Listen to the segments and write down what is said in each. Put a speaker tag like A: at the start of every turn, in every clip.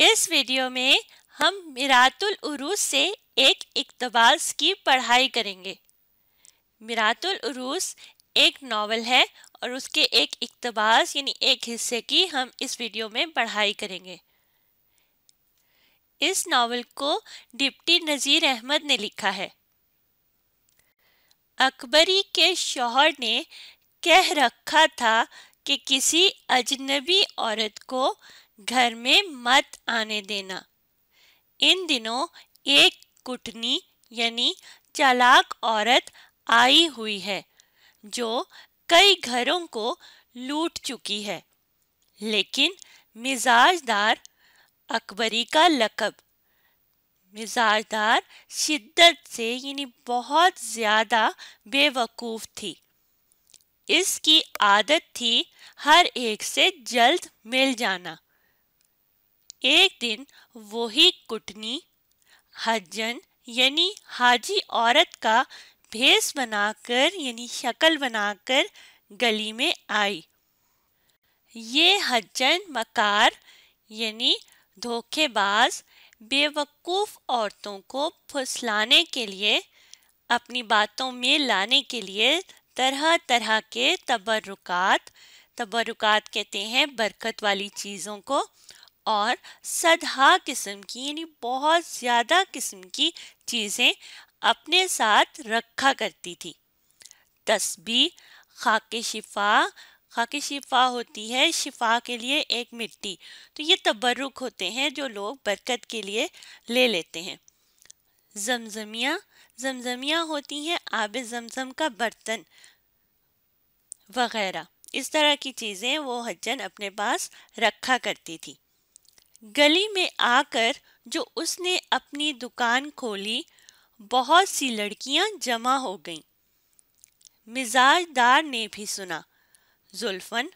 A: इस वीडियो में हम मिरातुल उरूस से एक इकतबास की पढ़ाई करेंगे मिरातुल उरूस एक नावल है और उसके एक इकतबास यानी एक हिस्से की हम इस वीडियो में पढ़ाई करेंगे इस नावल को डिप्टी नज़ीर अहमद ने लिखा है अकबरी के शोहर ने कह रखा था कि किसी अजनबी औरत को घर में मत आने देना इन दिनों एक कुटनी यानी चालाक औरत आई हुई है जो कई घरों को लूट चुकी है लेकिन मिजाजदार अकबरी का लकब मिजाजदार शिद्दत से यानी बहुत ज़्यादा बेवकूफ़ थी इसकी आदत थी हर एक से जल्द मिल जाना एक दिन वही कुटनी हजन यानी हाजी औरत का भेस बनाकर यानी शक्ल बनाकर गली में आई ये हजन मकार यानी धोखेबाज बेवकूफ़ औरतों को फुसलाने के लिए अपनी बातों में लाने के लिए तरह तरह के तबरुकात तबरुकात कहते हैं बरकत वाली चीज़ों को और सदहा किस्म की यानी बहुत ज़्यादा किस्म की चीज़ें अपने साथ रखा करती थी तस्बी खाके शिफा खाके शिफा होती है शिफा के लिए एक मिट्टी तो ये तबरुक होते हैं जो लोग बरकत के लिए ले लेते हैं जमजमिया जमजमिया होती हैं आब जमजम का बर्तन वगैरह इस तरह की चीज़ें वो हजन अपने पास रखा करती थी गली में आकर जो उसने अपनी दुकान खोली बहुत सी लड़कियां जमा हो गईं। मिजाजदार ने भी सुना जुल्फन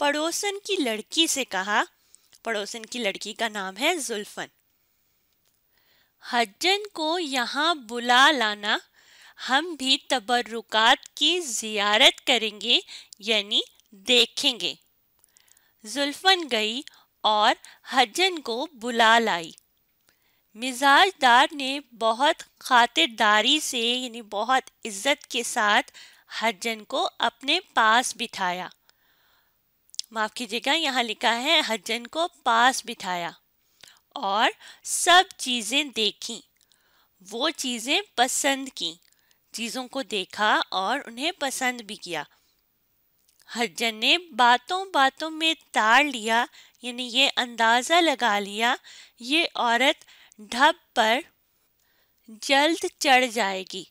A: पड़ोसन की लड़की से कहा पड़ोसन की लड़की का नाम है जुल्फन हज्जन को यहाँ बुला लाना हम भी तबरुकात की जियारत करेंगे यानी देखेंगे जुल्फन गई और हजन को बुला लाई मिजाजदार ने बहुत खातिरदारी से यानी बहुत इज्जत के साथ हजन को अपने पास बिठाया माफ़ कीजिएगा यहाँ लिखा है हजन को पास बिठाया और सब चीज़ें देखी वो चीज़ें पसंद की चीज़ों को देखा और उन्हें पसंद भी किया हजन ने बातों बातों में तार लिया यानी ये अंदाज़ा लगा लिया ये औरत ढब पर जल्द चढ़ जाएगी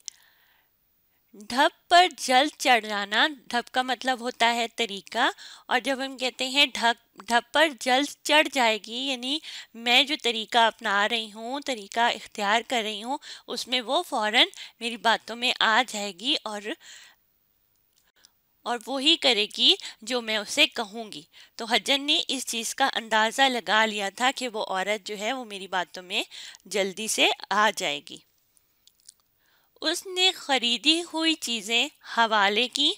A: ढब पर जल्द चढ़ जाना ढब का मतलब होता है तरीका और जब हम कहते हैं ढक ढब पर जल्द चढ़ जाएगी यानी मैं जो तरीका अपना रही हूँ तरीका इख्तियार कर रही हूँ उसमें वो फ़ौर मेरी बातों में आ जाएगी और और वो ही करेगी जो मैं उसे कहूँगी तो हजन ने इस चीज़ का अंदाज़ा लगा लिया था कि वो औरत जो है वो मेरी बातों में जल्दी से आ जाएगी उसने ख़रीदी हुई चीज़ें हवाले की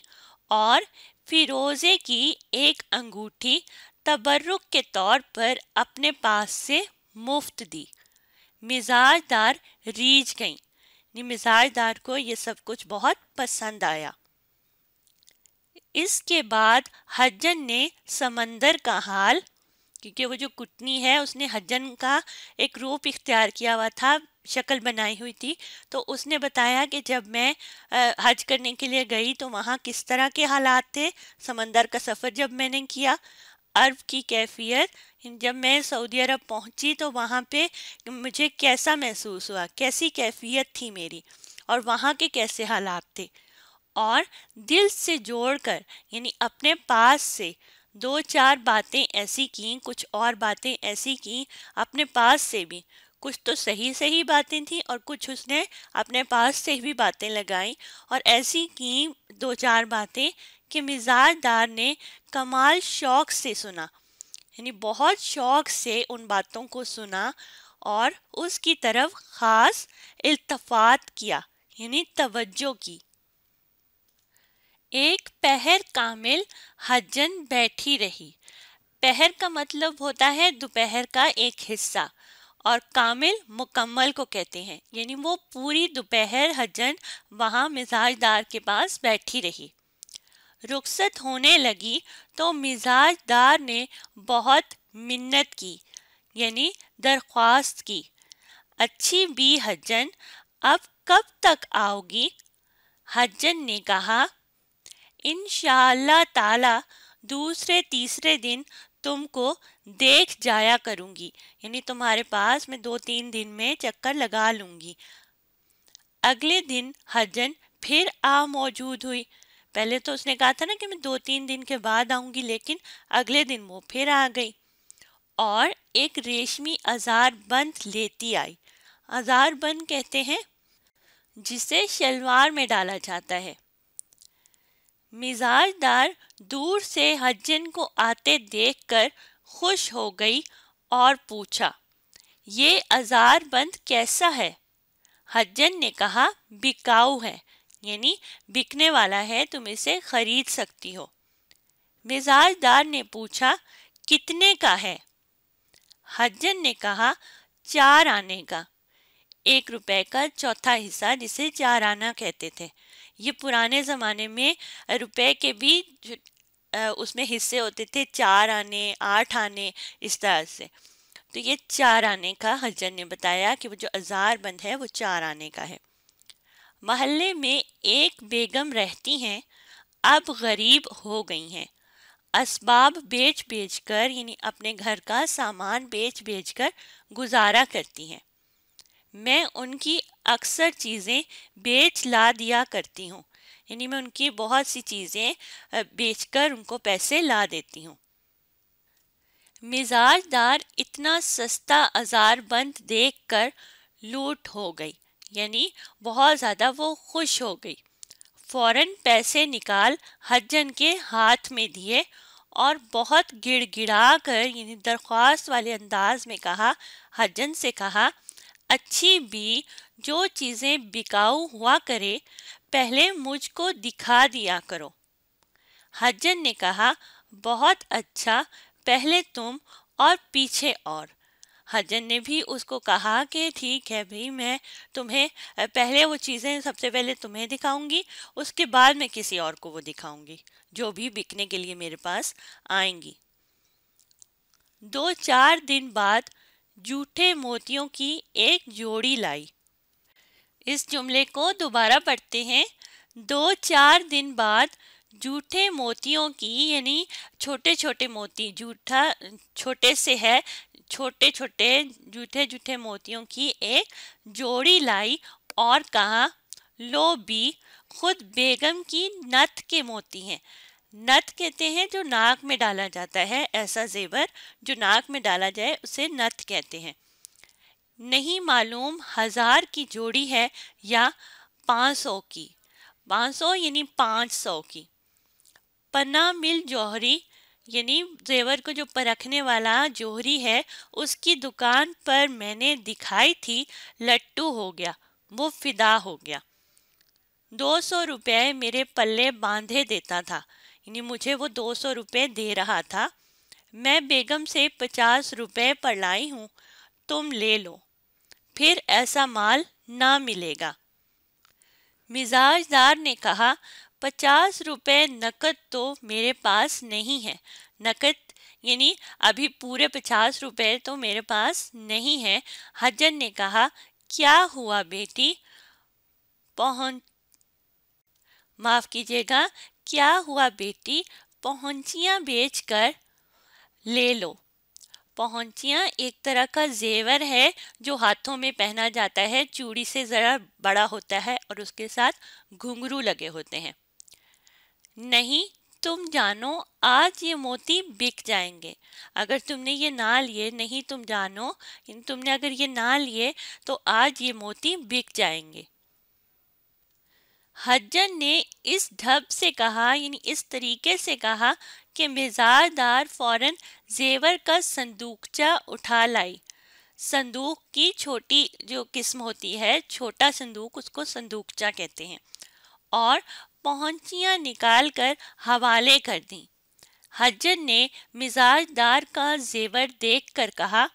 A: और फिरोज़े की एक अंगूठी तबर्रुक के तौर पर अपने पास से मुफ्त दी मिजाजदार रीझ गई मिजाजदार को ये सब कुछ बहुत पसंद आया इसके बाद हजन ने समंदर का हाल क्योंकि वो जो कुटनी है उसने हजन का एक रूप इख्तियार किया हुआ था शक्ल बनाई हुई थी तो उसने बताया कि जब मैं हज करने के लिए गई तो वहाँ किस तरह के हालात थे समंदर का सफ़र जब मैंने किया अरब की कैफियत जब मैं सऊदी अरब पहुँची तो वहाँ पे मुझे कैसा महसूस हुआ कैसी कैफियत थी मेरी और वहाँ के कैसे हालात थे और दिल से जोड़कर यानी अपने पास से दो चार बातें ऐसी की कुछ और बातें ऐसी की अपने पास से भी कुछ तो सही सही बातें थी और कुछ उसने अपने पास से भी बातें लगाई और ऐसी की दो चार बातें कि मिजाजदार ने कमाल शौक से सुना यानी बहुत शौक से उन बातों को सुना और उसकी तरफ ख़ास इल्तफात किया यानी तवज्जो की एक पहर कामिल हजन बैठी रही पहर का मतलब होता है दोपहर का एक हिस्सा और कामिल मुकम्मल को कहते हैं यानी वो पूरी दोपहर हजन वहाँ मिजाजदार के पास बैठी रही रुखसत होने लगी तो मिजाजदार ने बहुत मिन्नत की यानी दरख्वास्त की अच्छी बी हजन अब कब तक आओगी हजन ने कहा इन ताला दूसरे तीसरे दिन तुमको देख जाया करूँगी यानी तुम्हारे पास मैं दो तीन दिन में चक्कर लगा लूँगी अगले दिन हजन फिर आ मौजूद हुई पहले तो उसने कहा था ना कि मैं दो तीन दिन के बाद आऊँगी लेकिन अगले दिन वो फिर आ गई और एक रेशमी अजार बंद लेती आई अजार बंद कहते हैं जिसे शलवार में डाला जाता है मिजाजदार दूर से हजन को आते देखकर खुश हो गई और पूछा ये अजार बंद कैसा है हजन ने कहा बिकाऊ है यानी बिकने वाला है तुम इसे खरीद सकती हो मिजाजदार ने पूछा कितने का है हजन ने कहा चार आने का एक रुपए का चौथा हिस्सा जिसे चार आना कहते थे ये पुराने ज़माने में रुपए के भी उसमें हिस्से होते थे चार आने आठ आने इस तरह से तो ये चार आने का हजन ने बताया कि वो जो अजार बंद है वो चार आने का है महल्ले में एक बेगम रहती हैं अब गरीब हो गई हैं असबाब बेच बेच कर यानी अपने घर का सामान बेच बेच कर गुजारा करती हैं मैं उनकी अक्सर चीज़ें बेच ला दिया करती हूँ यानी मैं उनकी बहुत सी चीज़ें बेचकर उनको पैसे ला देती हूँ मिजाजदार इतना सस्ता बंद देख कर लूट हो गई यानी बहुत ज़्यादा वो खुश हो गई फौरन पैसे निकाल हज्जन के हाथ में दिए और बहुत गिड़गिड़ा कर यानी दरख्वास्त वाले अंदाज में कहा हज्जन से कहा अच्छी भी जो चीज़ें बिकाऊ हुआ करे पहले मुझको दिखा दिया करो हजन ने कहा बहुत अच्छा पहले तुम और पीछे और हजन ने भी उसको कहा कि ठीक है भाई मैं तुम्हें पहले वो चीज़ें सबसे पहले तुम्हें दिखाऊंगी उसके बाद मैं किसी और को वो दिखाऊंगी जो भी बिकने के लिए मेरे पास आएंगी दो चार दिन बाद जूठे मोतियों की एक जोड़ी लाई इस जुमले को दोबारा पढ़ते हैं दो चार दिन बाद जूठे मोतियों की यानी छोटे छोटे मोती जूठा छोटे से है छोटे छोटे जूठे जूठे मोतियों की एक जोड़ी लाई और कहा लो भी खुद बेगम की नथ के मोती हैं नथ कहते हैं जो नाक में डाला जाता है ऐसा जेवर जो नाक में डाला जाए उसे नथ कहते हैं नहीं मालूम हज़ार की जोड़ी है या पाँच सौ की पाँच सौ यानी पाँच सौ की पन्ना मिल जौहरी यानी जेवर को जो परखने वाला जौहरी है उसकी दुकान पर मैंने दिखाई थी लट्टू हो गया वो फिदा हो गया दो सौ रुपये मेरे पल्ले बांधे देता था यानी मुझे वो दो सौ रुपये दे रहा था मैं बेगम से पचास रुपये पर लाई हूँ तुम ले लो फिर ऐसा माल ना मिलेगा मिजाजदार ने कहा पचास रुपये नकद तो मेरे पास नहीं है नकद यानी अभी पूरे पचास रुपये तो मेरे पास नहीं है हजन ने कहा क्या हुआ बेटी पहुँच माफ़ कीजिएगा क्या हुआ बेटी बेच बेचकर ले लो पहुंचियाँ एक तरह का जेवर है जो हाथों में पहना जाता है चूड़ी से ज़रा बड़ा होता है और उसके साथ घुंघरू लगे होते हैं नहीं तुम जानो आज ये मोती बिक जाएंगे अगर तुमने ये ना लिए नहीं तुम जानो तुमने अगर ये ना लिए तो आज ये मोती बिक जाएंगे हज्जन ने इस ढब से कहा यानी इस तरीके से कहा कि मिजाजदार फौरन जेवर का संदूकचा उठा लाई संदूक की छोटी जो किस्म होती है छोटा संदूक उसको संदूकचा कहते हैं और पहुंचियां निकाल कर हवाले कर दी हज्जन ने मिजाजदार का जेवर देख कर कहा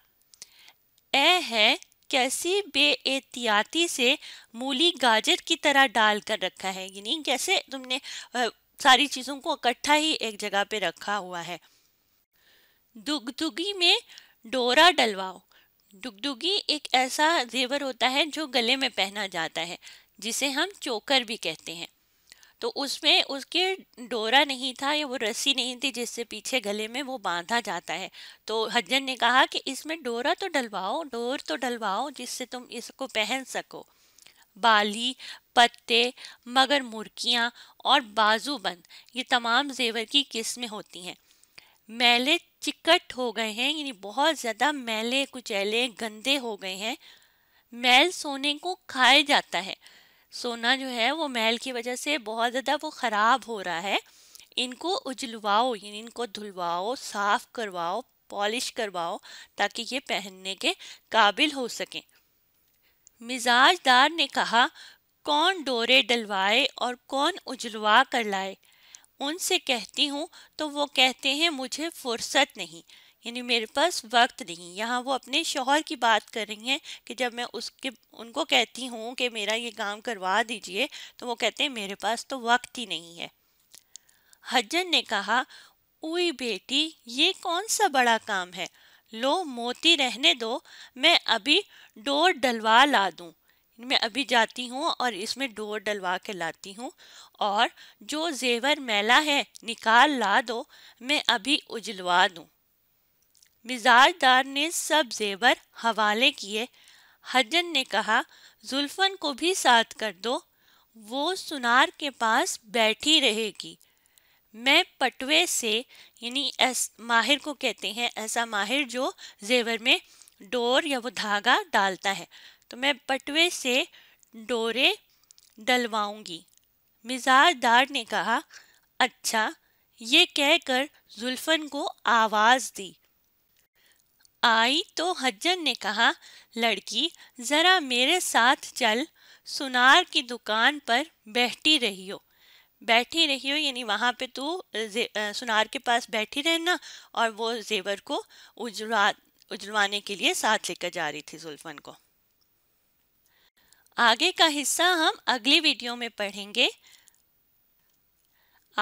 A: कैसी एहतियाती से मूली गाजर की तरह डाल कर रखा है यानी कैसे तुमने सारी चीज़ों को इकट्ठा ही एक जगह पे रखा हुआ है दुगदुगी में डोरा डलवाओ दुगदुगी एक ऐसा जेवर होता है जो गले में पहना जाता है जिसे हम चोकर भी कहते हैं तो उसमें उसके डोरा नहीं था या वो रस्सी नहीं थी जिससे पीछे गले में वो बांधा जाता है तो हजन ने कहा कि इसमें डोरा तो डलवाओ डोर तो डलवाओ जिससे तुम इसको पहन सको बाली पत्ते मगर मुर्कियाँ और बाजूबंद ये तमाम जेवर की किस्में होती हैं मैले चिकट हो गए हैं यानी बहुत ज़्यादा मैले कुचैले गंदे हो गए हैं मैल सोने को खाया जाता है सोना जो है वो महल की वजह से बहुत ज़्यादा वो ख़राब हो रहा है इनको उजलवाओ यानी इनको धुलवाओ साफ़ करवाओ पॉलिश करवाओ ताकि ये पहनने के काबिल हो सकें मिजाजदार ने कहा कौन डोरे डलवाए और कौन उजलवा कर लाए उनसे कहती हूँ तो वो कहते हैं मुझे फुर्सत नहीं यानी मेरे पास वक्त नहीं यहाँ वो अपने शोहर की बात कर रही हैं कि जब मैं उसके उनको कहती हूँ कि मेरा ये काम करवा दीजिए तो वो कहते हैं मेरे पास तो वक्त ही नहीं है हजन ने कहा उई बेटी ये कौन सा बड़ा काम है लो मोती रहने दो मैं अभी डोर डलवा ला दूँ मैं अभी जाती हूँ और इसमें डोर डलवा के लाती हूँ और जो जेवर मेला है निकाल ला दो मैं अभी उजलवा दूँ मिजाजदार ने सब जेवर हवाले किए हजन ने कहा जुल्फन को भी साथ कर दो वो सुनार के पास बैठी रहेगी मैं पटवे से यानी एस माहिर को कहते हैं ऐसा माहिर जो जेवर में डोर या वो धागा डालता है तो मैं पटवे से डोरे डलवाऊंगी मिजाजदार ने कहा अच्छा ये कहकर जुल्फन को आवाज़ दी आई तो हज्जन ने कहा लड़की ज़रा मेरे साथ चल सुनार की दुकान पर बैठी रही हो बैठी रही हो यानी वहाँ पे तू सुनार के पास बैठी रहना और वो जेवर को उजरा उजरवाने के लिए साथ लेकर जा रही थी जुल्फन को आगे का हिस्सा हम अगली वीडियो में पढ़ेंगे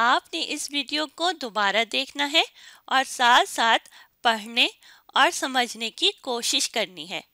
A: आपने इस वीडियो को दोबारा देखना है और साथ साथ पढ़ने और समझने की कोशिश करनी है